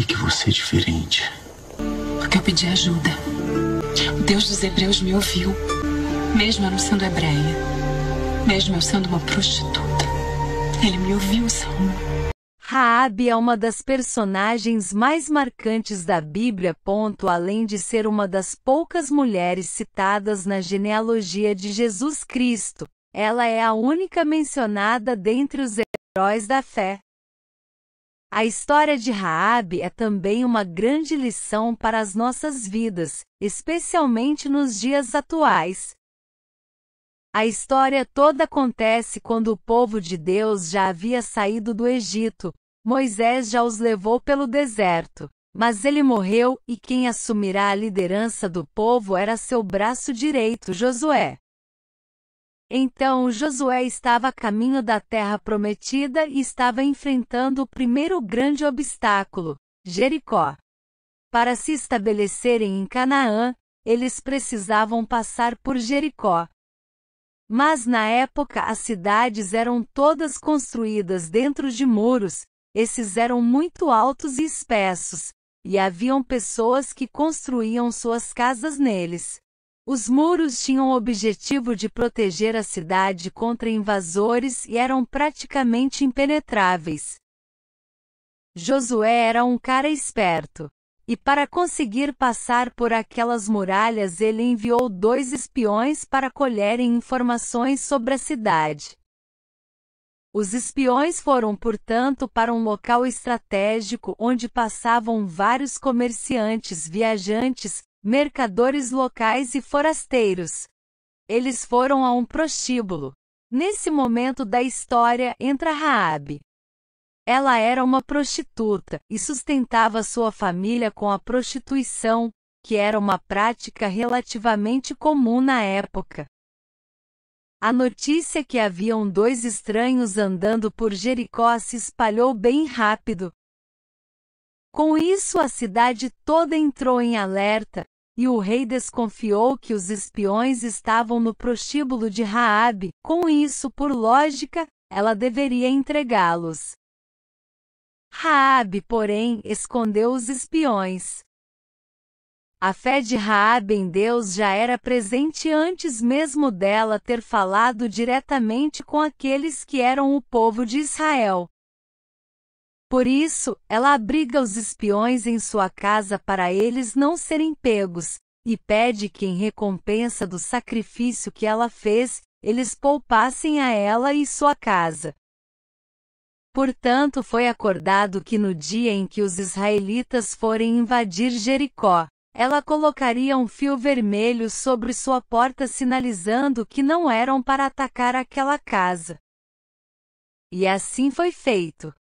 sei que você é diferente. Porque eu pedi ajuda. O Deus dos Hebreus me ouviu. Mesmo eu não sendo hebreia. Mesmo eu sendo uma prostituta. Ele me ouviu, Salmo. Raabe é uma das personagens mais marcantes da Bíblia. Ponto, além de ser uma das poucas mulheres citadas na genealogia de Jesus Cristo, ela é a única mencionada dentre os heróis da fé. A história de Raabe é também uma grande lição para as nossas vidas, especialmente nos dias atuais. A história toda acontece quando o povo de Deus já havia saído do Egito. Moisés já os levou pelo deserto, mas ele morreu e quem assumirá a liderança do povo era seu braço direito, Josué. Então Josué estava a caminho da terra prometida e estava enfrentando o primeiro grande obstáculo, Jericó. Para se estabelecerem em Canaã, eles precisavam passar por Jericó. Mas na época as cidades eram todas construídas dentro de muros, esses eram muito altos e espessos, e haviam pessoas que construíam suas casas neles. Os muros tinham o objetivo de proteger a cidade contra invasores e eram praticamente impenetráveis. Josué era um cara esperto. E para conseguir passar por aquelas muralhas, ele enviou dois espiões para colherem informações sobre a cidade. Os espiões foram, portanto, para um local estratégico onde passavam vários comerciantes, viajantes, mercadores locais e forasteiros. Eles foram a um prostíbulo. Nesse momento da história, entra Raab. Ela era uma prostituta e sustentava sua família com a prostituição, que era uma prática relativamente comum na época. A notícia é que haviam dois estranhos andando por Jericó se espalhou bem rápido, com isso, a cidade toda entrou em alerta, e o rei desconfiou que os espiões estavam no prostíbulo de Raabe. Com isso, por lógica, ela deveria entregá-los. Raabe, porém, escondeu os espiões. A fé de Raabe em Deus já era presente antes mesmo dela ter falado diretamente com aqueles que eram o povo de Israel. Por isso, ela abriga os espiões em sua casa para eles não serem pegos, e pede que, em recompensa do sacrifício que ela fez, eles poupassem a ela e sua casa. Portanto, foi acordado que no dia em que os israelitas forem invadir Jericó, ela colocaria um fio vermelho sobre sua porta sinalizando que não eram para atacar aquela casa. E assim foi feito.